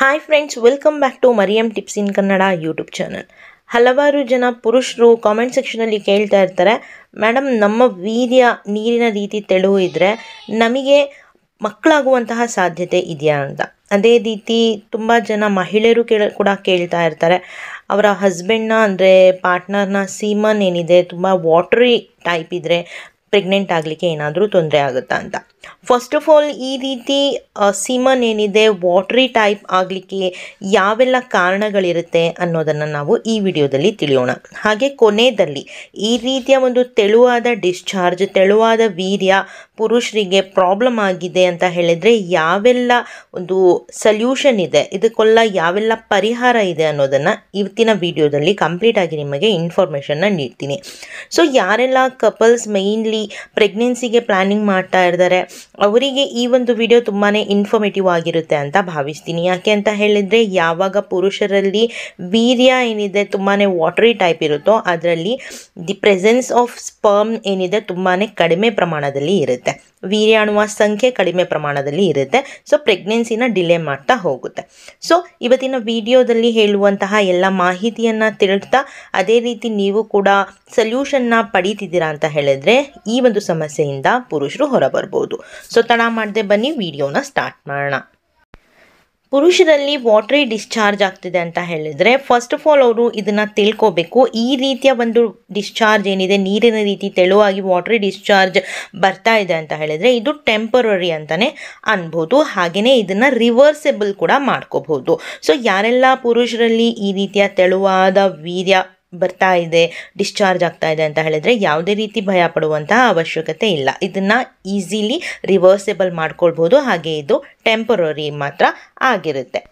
hi friends welcome back to Mariyam tips in Kannada YouTube channel ಹಲವಾರು ಜನ ಪುರುಷರು ಕಾಮೆಂಟ್ ಸೆಕ್ಷನಲ್ಲಿ ಕೇಳ್ತಾ ಇರ್ತಾರೆ ಮೇಡಮ್ ನಮ್ಮ ವೀರ್ಯ ನೀರಿನ ರೀತಿ ತೆಳು ಇದ್ದರೆ ನಮಗೆ ಮಕ್ಕಳಾಗುವಂತಹ ಸಾಧ್ಯತೆ ಇದೆಯಾ ಅಂತ ಅದೇ ರೀತಿ ತುಂಬ ಜನ ಮಹಿಳೆಯರು ಕೇಳ ಕೂಡ ಕೇಳ್ತಾ ಇರ್ತಾರೆ ಅವರ ಹಸ್ಬೆಂಡ್ನ ಅಂದರೆ ಪಾರ್ಟ್ನರ್ನ ಸೀಮನ್ ಏನಿದೆ ತುಂಬ ವಾಟ್ರಿ ಟೈಪ್ ಇದ್ದರೆ ಪ್ರೆಗ್ನೆಂಟ್ ಆಗಲಿಕ್ಕೆ ಏನಾದರೂ ತೊಂದರೆ ಆಗುತ್ತಾ ಅಂತ ಫಸ್ಟ್ ಆಫ್ ಆಲ್ ಈ ರೀತಿ ಸೀಮನ್ ಏನಿದೆ ವಾಟ್ರಿ ಟೈಪ್ ಆಗಲಿಕ್ಕೆ ಯಾವೆಲ್ಲ ಕಾರಣಗಳಿರುತ್ತೆ ಅನ್ನೋದನ್ನು ನಾವು ಈ ವಿಡಿಯೋದಲ್ಲಿ ತಿಳಿಯೋಣ ಹಾಗೆ ಕೊನೆಯಲ್ಲಿ ಈ ರೀತಿಯ ಒಂದು ತೆಳುವಾದ ಡಿಸ್ಚಾರ್ಜ್ ತೆಳುವಾದ ವೀರ್ಯ ಪುರುಷರಿಗೆ ಪ್ರಾಬ್ಲಮ್ ಆಗಿದೆ ಅಂತ ಹೇಳಿದರೆ ಯಾವೆಲ್ಲ ಒಂದು ಸಲ್ಯೂಷನ್ ಇದೆ ಇದಕ್ಕೆಲ್ಲ ಯಾವೆಲ್ಲ ಪರಿಹಾರ ಇದೆ ಅನ್ನೋದನ್ನು ಇವತ್ತಿನ ವಿಡಿಯೋದಲ್ಲಿ ಕಂಪ್ಲೀಟಾಗಿ ನಿಮಗೆ ಇನ್ಫಾರ್ಮೇಷನ್ನ ನೀಡ್ತೀನಿ ಸೊ ಯಾರೆಲ್ಲ ಕಪಲ್ಸ್ ಮೈನ್ಲಿ ಪ್ರೆಗ್ನೆನ್ಸಿಗೆ ಪ್ಲಾನಿಂಗ್ ಮಾಡ್ತಾ ಇರ್ತಾರೆ ಅವರಿಗೆ ಈ ಒಂದು ವಿಡಿಯೋ ತುಂಬಾ ಇನ್ಫಾರ್ಮೇಟಿವ್ ಆಗಿರುತ್ತೆ ಅಂತ ಭಾವಿಸ್ತೀನಿ ಯಾಕೆ ಅಂತ ಹೇಳಿದರೆ ಯಾವಾಗ ಪುರುಷರಲ್ಲಿ ವೀರ್ಯ ಏನಿದೆ ತುಂಬಾ ವಾಟ್ರಿ ಟೈಪ್ ಇರುತ್ತೋ ಅದರಲ್ಲಿ ದಿ ಪ್ರೆಸೆನ್ಸ್ ಆಫ್ ಸ್ಪರ್ಮ್ ಏನಿದೆ ತುಂಬಾ ಕಡಿಮೆ ಪ್ರಮಾಣದಲ್ಲಿ ಇರುತ್ತೆ ವೀರ್ಯಾಣುವ ಸಂಖ್ಯೆ ಕಡಿಮೆ ಪ್ರಮಾಣದಲ್ಲಿ ಇರುತ್ತೆ ಸೊ ಪ್ರೆಗ್ನೆನ್ಸಿನ ಡಿಲೇ ಮಾಡ್ತಾ ಹೋಗುತ್ತೆ ಸೊ ಇವತ್ತಿನ ವಿಡಿಯೋದಲ್ಲಿ ಹೇಳುವಂತಹ ಎಲ್ಲ ಮಾಹಿತಿಯನ್ನು ತಿಳಿಸ್ತಾ ಅದೇ ರೀತಿ ನೀವು ಕೂಡ ಸಲ್ಯೂಷನ್ನ ಪಡೀತಿದ್ದೀರಾ ಅಂತ ಹೇಳಿದ್ರೆ ಈ ಒಂದು ಸಮಸ್ಯೆಯಿಂದ ಪುರುಷರು ಹೊರಬರ್ಬೋದು ಸೊ ತಡ ಮಾಡದೆ ಬನ್ನಿ ವಿಡಿಯೋನ ಸ್ಟಾರ್ಟ್ ಮಾಡೋಣ ಪುರುಷರಲ್ಲಿ ವಾಟ್ರಿ ಡಿಸ್ಚಾರ್ಜ್ ಆಗ್ತಿದೆ ಅಂತ ಹೇಳಿದರೆ ಫಸ್ಟ್ ಆಫ್ ಆಲ್ ಅವರು ಇದನ್ನು ತಿಳ್ಕೋಬೇಕು ಈ ರೀತಿಯ ಒಂದು ಡಿಸ್ಚಾರ್ಜ್ ಏನಿದೆ ನೀರಿನ ರೀತಿ ತೆಳುವಾಗಿ ವಾಟ್ರಿ ಡಿಸ್ಚಾರ್ಜ್ ಬರ್ತಾ ಇದೆ ಅಂತ ಹೇಳಿದರೆ ಇದು ಟೆಂಪರರಿ ಅಂತಲೇ ಅನ್ಬೋದು ಹಾಗೆಯೇ ಇದನ್ನು ರಿವರ್ಸೆಬಲ್ ಕೂಡ ಮಾಡ್ಕೋಬಹುದು ಸೊ ಯಾರೆಲ್ಲ ಪುರುಷರಲ್ಲಿ ಈ ರೀತಿಯ ತೆಳುವಾದ ವೀರ್ಯ ಬರ್ತಾ ಇದೆ ಡಿಸ್ಚಾರ್ಜ್ ಆಗ್ತಾ ಇದೆ ಅಂತ ಹೇಳಿದ್ರೆ ಯಾವುದೇ ರೀತಿ ಭಯ ಪಡುವಂತಹ ಅವಶ್ಯಕತೆ ಇಲ್ಲ ಇದನ್ನು ಈಸಿಲಿ ರಿವರ್ಸೇಬಲ್ ಮಾಡ್ಕೊಳ್ಬೋದು ಹಾಗೆ ಇದು ಟೆಂಪರರಿ ಮಾತ್ರ ಆಗಿರುತ್ತೆ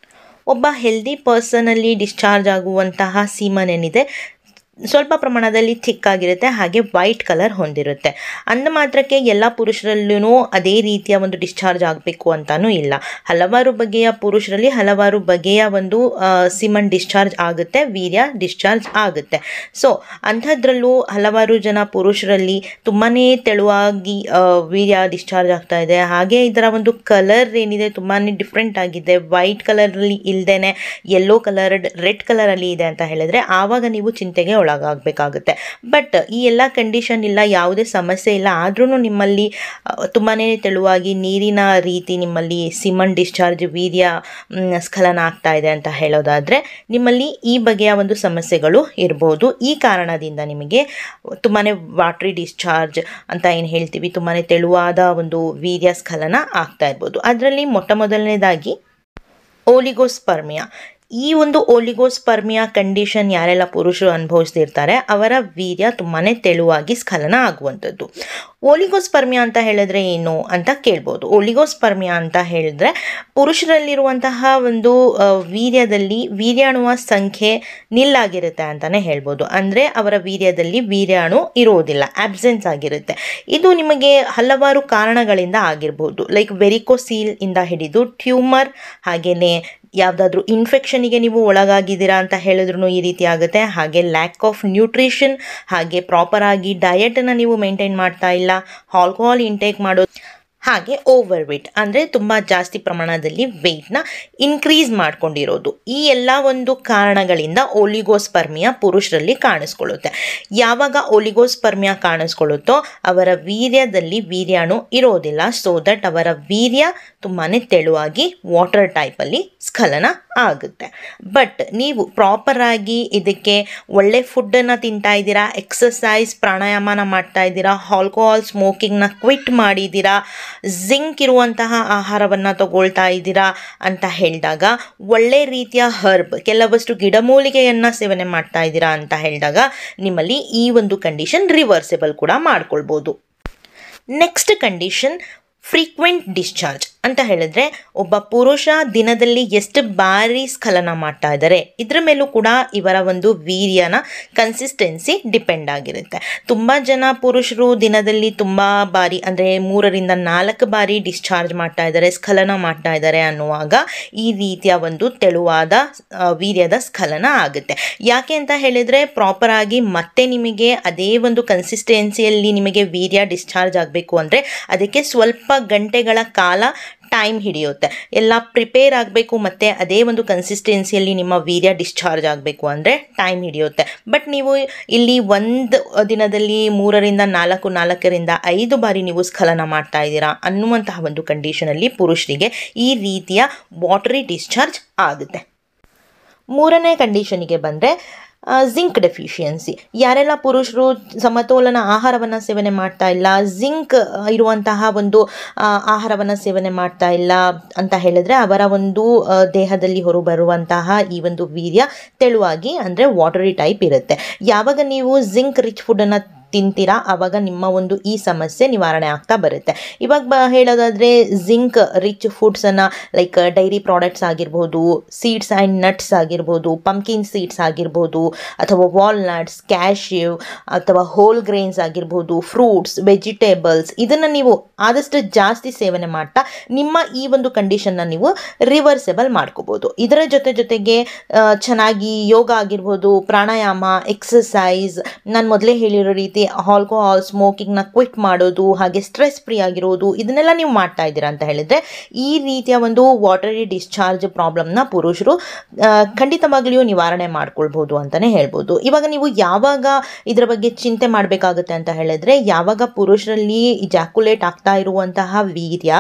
ಒಬ್ಬ ಹೆಲ್ದಿ ಪರ್ಸನಲ್ಲಿ ಡಿಸ್ಚಾರ್ಜ್ ಆಗುವಂತಹ ಸೀಮನ್ ಏನಿದೆ ಸ್ವಲ್ಪ ಪ್ರಮಾಣದಲ್ಲಿ ಆಗಿರುತ್ತೆ ಹಾಗೆ ವೈಟ್ ಕಲರ್ ಹೊಂದಿರುತ್ತೆ ಅಂದ ಮಾತ್ರಕ್ಕೆ ಎಲ್ಲ ಪುರುಷರಲ್ಲೂ ಅದೇ ರೀತಿಯ ಒಂದು ಡಿಸ್ಚಾರ್ಜ್ ಆಗಬೇಕು ಅಂತಾನೂ ಇಲ್ಲ ಹಲವಾರು ಬಗೆಯ ಪುರುಷರಲ್ಲಿ ಹಲವಾರು ಬಗೆಯ ಒಂದು ಸಿಮನ್ ಡಿಸ್ಚಾರ್ಜ್ ಆಗುತ್ತೆ ವೀರ್ಯ ಡಿಸ್ಚಾರ್ಜ್ ಆಗುತ್ತೆ ಸೊ ಅಂಥದ್ರಲ್ಲೂ ಹಲವಾರು ಜನ ಪುರುಷರಲ್ಲಿ ತುಂಬಾ ತೆಳುವಾಗಿ ವೀರ್ಯ ಡಿಸ್ಚಾರ್ಜ್ ಆಗ್ತಾ ಇದೆ ಹಾಗೆ ಇದರ ಒಂದು ಕಲರ್ ಏನಿದೆ ತುಂಬಾ ಡಿಫ್ರೆಂಟ್ ಆಗಿದೆ ವೈಟ್ ಕಲರಲ್ಲಿ ಇಲ್ದೇನೆ ಯೆಲ್ಲೋ ಕಲರ್ ರೆಡ್ ಕಲರಲ್ಲಿ ಇದೆ ಅಂತ ಹೇಳಿದ್ರೆ ಆವಾಗ ನೀವು ಚಿಂತೆಗೆ ಒಳಗಾಗಬೇಕಾಗುತ್ತೆ ಬಟ್ ಈ ಎಲ್ಲ ಕಂಡೀಷನ್ ಇಲ್ಲ ಯಾವುದೇ ಸಮಸ್ಯೆ ಇಲ್ಲ ಆದ್ರೂ ನಿಮ್ಮಲ್ಲಿ ತುಂಬಾ ತೆಳುವಾಗಿ ನೀರಿನ ರೀತಿ ನಿಮ್ಮಲ್ಲಿ ಸಿಮೆಂಟ್ ಡಿಸ್ಚಾರ್ಜ್ ವೀರ್ಯ ಸ್ಖಲನ ಆಗ್ತಾ ಇದೆ ಅಂತ ಹೇಳೋದಾದರೆ ನಿಮ್ಮಲ್ಲಿ ಈ ಬಗೆಯ ಒಂದು ಸಮಸ್ಯೆಗಳು ಇರ್ಬೋದು ಈ ಕಾರಣದಿಂದ ನಿಮಗೆ ತುಂಬಾ ವಾಟ್ರಿ ಡಿಸ್ಚಾರ್ಜ್ ಅಂತ ಏನು ಹೇಳ್ತೀವಿ ತುಂಬಾ ತೆಳುವಾದ ಒಂದು ವೀರ್ಯ ಸ್ಖಲನ ಆಗ್ತಾ ಇರ್ಬೋದು ಅದರಲ್ಲಿ ಮೊಟ್ಟ ಮೊದಲನೇದಾಗಿ ಓಲಿಗೋಸ್ಪರ್ಮಿಯಾ ಈ ಒಂದು ಓಲಿಗೋಸ್ಪರ್ಮಿಯಾ ಕಂಡೀಷನ್ ಯಾರೆಲ್ಲ ಪುರುಷರು ಅನುಭವಿಸ್ತಿರ್ತಾರೆ ಅವರ ವೀರ್ಯ ತುಂಬಾ ತೆಳುವಾಗಿ ಸ್ಖಲನ ಆಗುವಂಥದ್ದು ಓಲಿಗೋಸ್ಪರ್ಮಿಯಾ ಅಂತ ಹೇಳಿದ್ರೆ ಏನು ಅಂತ ಕೇಳ್ಬೋದು ಓಲಿಗೋಸ್ಪರ್ಮಿಯಾ ಅಂತ ಹೇಳಿದ್ರೆ ಪುರುಷರಲ್ಲಿರುವಂತಹ ಒಂದು ವೀರ್ಯದಲ್ಲಿ ವೀರ್ಯಾಣುವ ಸಂಖ್ಯೆ ನಿಲ್ಲಾಗಿರುತ್ತೆ ಅಂತಲೇ ಹೇಳ್ಬೋದು ಅಂದರೆ ಅವರ ವೀರ್ಯದಲ್ಲಿ ವೀರ್ಯಾಣು ಇರುವುದಿಲ್ಲ ಆಬ್ಸೆನ್ಸ್ ಆಗಿರುತ್ತೆ ಇದು ನಿಮಗೆ ಹಲವಾರು ಕಾರಣಗಳಿಂದ ಆಗಿರ್ಬೋದು ಲೈಕ್ ವೆರಿಕೋಸೀಲ್ ಇಂದ ಹಿಡಿದು ಟ್ಯೂಮರ್ ಹಾಗೆಯೇ ಯಾವುದಾದ್ರೂ ಇನ್ಫೆಕ್ಷನಿಗೆ ನೀವು ಒಳಗಾಗಿದ್ದೀರಾ ಅಂತ ಹೇಳಿದ್ರು ಈ ರೀತಿ ಆಗುತ್ತೆ ಹಾಗೆ ಲ್ಯಾಕ್ ಆಫ್ ನ್ಯೂಟ್ರಿಷನ್ ಹಾಗೆ ಪ್ರಾಪರ್ ಆಗಿ ಡಯಟನ್ನು ನೀವು ಮೇಂಟೈನ್ ಮಾಡ್ತಾ ಇಲ್ಲ ಆಲ್ಕೋಹಾಲ್ ಇಂಟೇಕ್ ಮಾಡೋದು ಹಾಗೆ ಓವರ್ ವೆಯ್ಟ್ ಅಂದರೆ ತುಂಬ ಜಾಸ್ತಿ ಪ್ರಮಾಣದಲ್ಲಿ ವೆಯ್ಟ್ನ ಇನ್ಕ್ರೀಸ್ ಮಾಡಿಕೊಂಡಿರೋದು ಈ ಎಲ್ಲ ಒಂದು ಕಾರಣಗಳಿಂದ ಓಲಿಗೋಸ್ಪರ್ಮಿಯಾ ಪುರುಷರಲ್ಲಿ ಕಾಣಿಸ್ಕೊಳ್ಳುತ್ತೆ ಯಾವಾಗ ಓಲಿಗೋಸ್ಪರ್ಮಿಯಾ ಕಾಣಿಸ್ಕೊಳ್ಳುತ್ತೋ ಅವರ ವೀರ್ಯದಲ್ಲಿ ವೀರ್ಯಾಣು ಇರೋದಿಲ್ಲ ಸೊ ದಟ್ ಅವರ ವೀರ್ಯ ತುಂಬಾ ತೆಳುವಾಗಿ ವಾಟರ್ ಟೈಪಲ್ಲಿ ಸ್ಖಲನ ಆಗುತ್ತೆ ಬಟ್ ನೀವು ಪ್ರಾಪರಾಗಿ ಇದಕ್ಕೆ ಒಳ್ಳೆ ಫುಡ್ಡನ್ನು ತಿಂತಾ ಇದ್ದೀರಾ ಎಕ್ಸಸೈಸ್ ಪ್ರಾಣಾಯಾಮನ ಮಾಡ್ತಾ ಇದ್ದೀರಾ ಆಲ್ಕೋಹಾಲ್ ಸ್ಮೋಕಿಂಗ್ನ ಕ್ವಿಟ್ ಮಾಡಿದ್ದೀರಾ ಜಿಂಕ್ ಇರುವಂತಹ ಆಹಾರವನ್ನು ತಗೊಳ್ತಾ ಇದ್ದೀರಾ ಅಂತ ಹೇಳಿದಾಗ ಒಳ್ಳೆ ರೀತಿಯ ಹರ್ಬ್ ಕೆಲವಷ್ಟು ಗಿಡಮೂಲಿಕೆಯನ್ನು ಸೇವನೆ ಮಾಡ್ತಾ ಇದ್ದೀರಾ ಅಂತ ಹೇಳಿದಾಗ ನಿಮ್ಮಲ್ಲಿ ಈ ಒಂದು ಕಂಡೀಷನ್ ರಿವರ್ಸಿಬಲ್ ಕೂಡ ಮಾಡ್ಕೊಳ್ಬೋದು ನೆಕ್ಸ್ಟ್ ಕಂಡೀಷನ್ ಫ್ರೀಕ್ವೆಂಟ್ ಡಿಸ್ಚಾರ್ಜ್ ಅಂತ ಹೇಳಿದ್ರೆ ಒಬ್ಬ ಪುರುಷ ದಿನದಲ್ಲಿ ಎಷ್ಟು ಬಾರಿ ಸ್ಖಲನ ಮಾಡ್ತಾ ಇದ್ದಾರೆ ಇದ್ರ ಮೇಲೂ ಕೂಡ ಇವರ ಒಂದು ವೀರ್ಯನ ಕನ್ಸಿಸ್ಟೆನ್ಸಿ ಡಿಪೆಂಡ್ ಆಗಿರುತ್ತೆ ತುಂಬ ಜನ ಪುರುಷರು ದಿನದಲ್ಲಿ ತುಂಬ ಬಾರಿ ಅಂದರೆ ಮೂರರಿಂದ ನಾಲ್ಕು ಬಾರಿ ಡಿಸ್ಚಾರ್ಜ್ ಮಾಡ್ತಾ ಇದ್ದಾರೆ ಸ್ಖಲನ ಮಾಡ್ತಾ ಇದ್ದಾರೆ ಅನ್ನುವಾಗ ಈ ರೀತಿಯ ಒಂದು ತೆಳುವಾದ ವೀರ್ಯದ ಸ್ಖಲನ ಆಗುತ್ತೆ ಯಾಕೆ ಅಂತ ಹೇಳಿದರೆ ಪ್ರಾಪರ್ ಆಗಿ ಮತ್ತೆ ನಿಮಗೆ ಅದೇ ಒಂದು ಕನ್ಸಿಸ್ಟೆನ್ಸಿಯಲ್ಲಿ ನಿಮಗೆ ವೀರ್ಯ ಡಿಸ್ಚಾರ್ಜ್ ಆಗಬೇಕು ಅಂದರೆ ಅದಕ್ಕೆ ಸ್ವಲ್ಪ ಗಂಟೆಗಳ ಕಾಲ ಟೈಮ್ ಹಿಡಿಯುತ್ತೆ ಎಲ್ಲ ಪ್ರಿಪೇರ್ ಆಗಬೇಕು ಮತ್ತು ಅದೇ ಒಂದು ಕನ್ಸಿಸ್ಟೆನ್ಸಿಯಲ್ಲಿ ನಿಮ್ಮ ವೀರ್ಯ ಡಿಸ್ಚಾರ್ಜ್ ಆಗಬೇಕು ಅಂದರೆ ಟೈಮ್ ಹಿಡಿಯುತ್ತೆ ಬಟ್ ನೀವು ಇಲ್ಲಿ ಒಂದು ದಿನದಲ್ಲಿ ಮೂರರಿಂದ ನಾಲ್ಕು ನಾಲ್ಕರಿಂದ ಐದು ಬಾರಿ ನೀವು ಸ್ಖಲನ ಮಾಡ್ತಾ ಇದ್ದೀರಾ ಅನ್ನುವಂತಹ ಒಂದು ಕಂಡೀಷನಲ್ಲಿ ಪುರುಷರಿಗೆ ಈ ರೀತಿಯ ವಾಟರಿ ಡಿಸ್ಚಾರ್ಜ್ ಆಗುತ್ತೆ ಮೂರನೇ ಕಂಡೀಷನಿಗೆ ಬಂದರೆ ಝಿಂಕ್ ಡೆಫಿಷಿಯನ್ಸಿ ಯಾರೆಲ್ಲ ಪುರುಷರು ಸಮತೋಲನ ಆಹಾರವನ್ನು ಸೇವನೆ ಮಾಡ್ತಾ ಇಲ್ಲ ಝಿಂಕ್ ಇರುವಂತಹ ಒಂದು ಆಹಾರವನ್ನು ಸೇವನೆ ಮಾಡ್ತಾ ಇಲ್ಲ ಅಂತ ಹೇಳಿದ್ರೆ ಅವರ ಒಂದು ದೇಹದಲ್ಲಿ ಹೊರಬರುವಂತಹ ಈ ಒಂದು ವೀರ್ಯ ತೆಳುವಾಗಿ ಅಂದರೆ ವಾಟರಿ ಟೈಪ್ ಇರುತ್ತೆ ಯಾವಾಗ ನೀವು ಝಿಂಕ್ ರಿಚ್ ಫುಡನ್ನು ತಿಂತೀರಾ ಆವಾಗ ನಿಮ್ಮ ಒಂದು ಈ ಸಮಸ್ಯೆ ನಿವಾರಣೆ ಆಗ್ತಾ ಬರುತ್ತೆ ಇವಾಗ ಬ ಹೇಳೋದಾದರೆ ಝಿಂಕ್ ರಿಚ್ ಫುಡ್ಸನ್ನು ಲೈಕ್ ಡೈರಿ ಪ್ರಾಡಕ್ಟ್ಸ್ ಆಗಿರ್ಬೋದು ಸೀಡ್ಸ್ ಆ್ಯಂಡ್ ನಟ್ಸ್ ಆಗಿರ್ಬೋದು ಪಂಕಿನ್ ಸೀಡ್ಸ್ ಆಗಿರ್ಬೋದು ಅಥವಾ ವಾಲ್ನಟ್ಸ್ ಕ್ಯಾಶ್ಯೂ ಅಥವಾ ಹೋಲ್ ಗ್ರೇನ್ಸ್ ಆಗಿರ್ಬೋದು ಫ್ರೂಟ್ಸ್ ವೆಜಿಟೇಬಲ್ಸ್ ಇದನ್ನು ನೀವು ಆದಷ್ಟು ಜಾಸ್ತಿ ಸೇವನೆ ಮಾಡ್ತಾ ನಿಮ್ಮ ಈ ಒಂದು ಕಂಡೀಷನ್ನ ನೀವು ರಿವರ್ಸೆಬಲ್ ಮಾಡ್ಕೋಬೋದು ಇದರ ಜೊತೆ ಜೊತೆಗೆ ಚೆನ್ನಾಗಿ ಯೋಗ ಆಗಿರ್ಬೋದು ಪ್ರಾಣಾಯಾಮ ಎಕ್ಸಸೈಸ್ ನಾನು ಮೊದಲೇ ಹೇಳಿರೋ ರೀತಿ ಆಲ್ಕೋಹಾಲ್ ಸ್ಮೋಕಿಂಗ್ನ ಕ್ವಿಟ್ ಮಾಡೋದು ಹಾಗೆ ಸ್ಟ್ರೆಸ್ ಫ್ರೀ ಆಗಿರೋದು ಇದನ್ನೆಲ್ಲ ನೀವು ಮಾಡ್ತಾ ಇದ್ದೀರಾ ಅಂತ ಹೇಳಿದರೆ ಈ ರೀತಿಯ ಒಂದು ವಾಟರಿ ಡಿಸ್ಚಾರ್ಜ್ ಪ್ರಾಬ್ಲಮ್ನ ಪುರುಷರು ಖಂಡಿತವಾಗಲಿಯೂ ನಿವಾರಣೆ ಮಾಡ್ಕೊಳ್ಬೋದು ಅಂತಲೇ ಹೇಳ್ಬೋದು ಇವಾಗ ನೀವು ಯಾವಾಗ ಇದರ ಬಗ್ಗೆ ಚಿಂತೆ ಮಾಡಬೇಕಾಗುತ್ತೆ ಅಂತ ಹೇಳಿದ್ರೆ ಯಾವಾಗ ಪುರುಷರಲ್ಲಿ ಜಾಕ್ಯುಲೇಟ್ ಆಗ್ತಾ ಇರುವಂತಹ ವೀರ್ಯ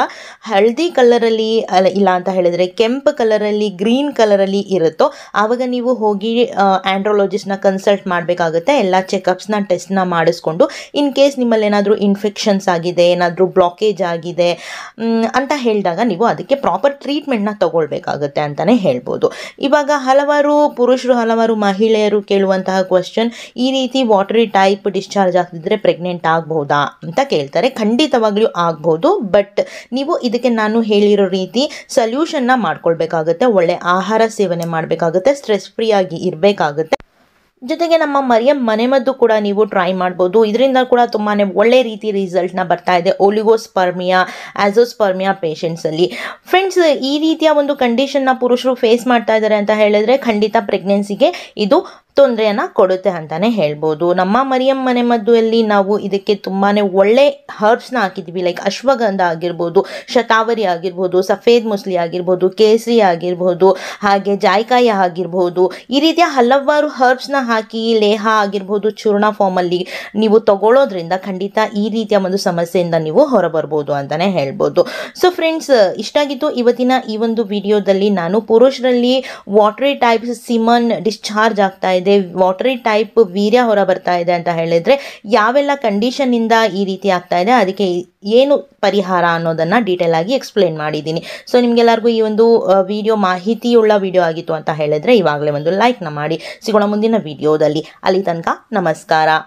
ಹಳದಿ ಕಲರಲ್ಲಿ ಇಲ್ಲ ಅಂತ ಹೇಳಿದರೆ ಕೆಂಪು ಕಲರಲ್ಲಿ ಗ್ರೀನ್ ಕಲರಲ್ಲಿ ಇರುತ್ತೋ ಆವಾಗ ನೀವು ಹೋಗಿ ನ ಕನ್ಸಲ್ಟ್ ಮಾಡಬೇಕಾಗುತ್ತೆ ಎಲ್ಲ ಚೆಕಪ್ಸ್ನ ಟೆಸ್ಟ್ನ ಮಾಡಿಸ್ ಬಳಸ್ಕೊಂಡು ಇನ್ ಕೇಸ್ ನಿಮ್ಮಲ್ಲಿ ಏನಾದರೂ ಇನ್ಫೆಕ್ಷನ್ಸ್ ಆಗಿದೆ ಏನಾದರೂ ಬ್ಲಾಕೇಜ್ ಆಗಿದೆ ಅಂತ ಹೇಳಿದಾಗ ನೀವು ಅದಕ್ಕೆ ಪ್ರಾಪರ್ ಟ್ರೀಟ್ಮೆಂಟ್ನ ತಗೊಳ್ಬೇಕಾಗುತ್ತೆ ಅಂತಲೇ ಹೇಳ್ಬೋದು ಇವಾಗ ಹಲವಾರು ಪುರುಷರು ಹಲವಾರು ಮಹಿಳೆಯರು ಕೇಳುವಂತಹ ಕ್ವಶನ್ ಈ ರೀತಿ ವಾಟರಿ ಟೈಪ್ ಡಿಸ್ಚಾರ್ಜ್ ಆಗ್ತಿದ್ರೆ ಪ್ರೆಗ್ನೆಂಟ್ ಆಗಬಹುದಾ ಅಂತ ಕೇಳ್ತಾರೆ ಖಂಡಿತವಾಗ್ಲೂ ಆಗ್ಬೋದು ಬಟ್ ನೀವು ಇದಕ್ಕೆ ನಾನು ಹೇಳಿರೋ ರೀತಿ ಸೊಲ್ಯೂಷನ್ನ ಮಾಡ್ಕೊಳ್ಬೇಕಾಗುತ್ತೆ ಒಳ್ಳೆ ಆಹಾರ ಸೇವನೆ ಮಾಡಬೇಕಾಗುತ್ತೆ ಸ್ಟ್ರೆಸ್ ಫ್ರೀ ಆಗಿ ಇರಬೇಕಾಗುತ್ತೆ ಜೊತೆಗೆ ನಮ್ಮ ಮರಿಯಂ ಮನೆಮದ್ದು ಕೂಡ ನೀವು ಟ್ರೈ ಮಾಡ್ಬೋದು ಇದರಿಂದ ಕೂಡ ತುಂಬಾ ಒಳ್ಳೆ ರೀತಿ ರಿಸಲ್ಟ್ನ ಬರ್ತಾ ಇದೆ ಓಲಿಗೋಸ್ಪರ್ಮಿಯಾ ಸ್ಪರ್ಮಿಯಾ ಪೇಷೆಂಟ್ಸಲ್ಲಿ ಫ್ರೆಂಡ್ಸ್ ಈ ರೀತಿಯ ಒಂದು ಕಂಡೀಷನ್ನ ಪುರುಷರು ಫೇಸ್ ಮಾಡ್ತಾ ಇದ್ದಾರೆ ಅಂತ ಹೇಳಿದ್ರೆ ಖಂಡಿತ ಪ್ರೆಗ್ನೆನ್ಸಿಗೆ ಇದು ತೊಂದರೆಯನ್ನು ಕೊಡುತ್ತೆ ಅಂತಲೇ ಹೇಳ್ಬೋದು ನಮ್ಮ ಮರಿಯಮ್ ಮನೆ ಮದ್ದುವಲ್ಲಿ ನಾವು ಇದಕ್ಕೆ ತುಂಬಾ ಒಳ್ಳೆ ಹರ್ಬ್ಸ್ನ ಹಾಕಿದ್ದೀವಿ ಲೈಕ್ ಅಶ್ವಗಂಧ ಆಗಿರ್ಬೋದು ಶತಾವರಿ ಆಗಿರ್ಬೋದು ಸಫೇದ್ ಮುಸ್ಲಿ ಆಗಿರ್ಬೋದು ಕೇಸರಿ ಆಗಿರ್ಬೋದು ಹಾಗೆ ಜಾಯ್ಕಾಯಿ ಆಗಿರ್ಬೋದು ಈ ರೀತಿಯ ಹಲವಾರು ಹರ್ಬ್ಸ್ನ ಹಾಕಿ ಲೇಹ ಆಗಿರ್ಬೋದು ಚೂರ್ಣ ಫಾರ್ಮಲ್ಲಿ ನೀವು ತಗೊಳ್ಳೋದ್ರಿಂದ ಖಂಡಿತ ಈ ರೀತಿಯ ಒಂದು ಸಮಸ್ಯೆಯಿಂದ ನೀವು ಹೊರಬರ್ಬೋದು ಅಂತಲೇ ಹೇಳ್ಬೋದು ಸೊ ಫ್ರೆಂಡ್ಸ್ ಇಷ್ಟಾಗಿತ್ತು ಇವತ್ತಿನ ಈ ಒಂದು ವಿಡಿಯೋದಲ್ಲಿ ನಾನು ಪುರುಷರಲ್ಲಿ ವಾಟ್ರಿ ಟೈಪ್ಸ್ ಸಿಮನ್ ಡಿಸ್ಚಾರ್ಜ್ ಆಗ್ತಾ ಇದೆ ವಾಟರಿ ಟೈಪ್ ವೀರ್ಯ ಹೊರ ಬರ್ತಾ ಇದೆ ಅಂತ ಹೇಳಿದ್ರೆ ಯಾವೆಲ್ಲ ಕಂಡೀಷನ್ನಿಂದ ಈ ರೀತಿ ಆಗ್ತಾ ಇದೆ ಅದಕ್ಕೆ ಏನು ಪರಿಹಾರ ಅನ್ನೋದನ್ನು ಡೀಟೇಲ್ ಆಗಿ ಎಕ್ಸ್ಪ್ಲೇನ್ ಮಾಡಿದ್ದೀನಿ ಸೊ ನಿಮಗೆಲ್ಲರಿಗೂ ಈ ಒಂದು ವಿಡಿಯೋ ಮಾಹಿತಿಯುಳ್ಳ ವಿಡಿಯೋ ಆಗಿತ್ತು ಅಂತ ಹೇಳಿದ್ರೆ ಇವಾಗಲೇ ಒಂದು ಲೈಕ್ನ ಮಾಡಿ ಸಿಗೋಣ ಮುಂದಿನ ವಿಡಿಯೋದಲ್ಲಿ ಅಲ್ಲಿ ತನಕ ನಮಸ್ಕಾರ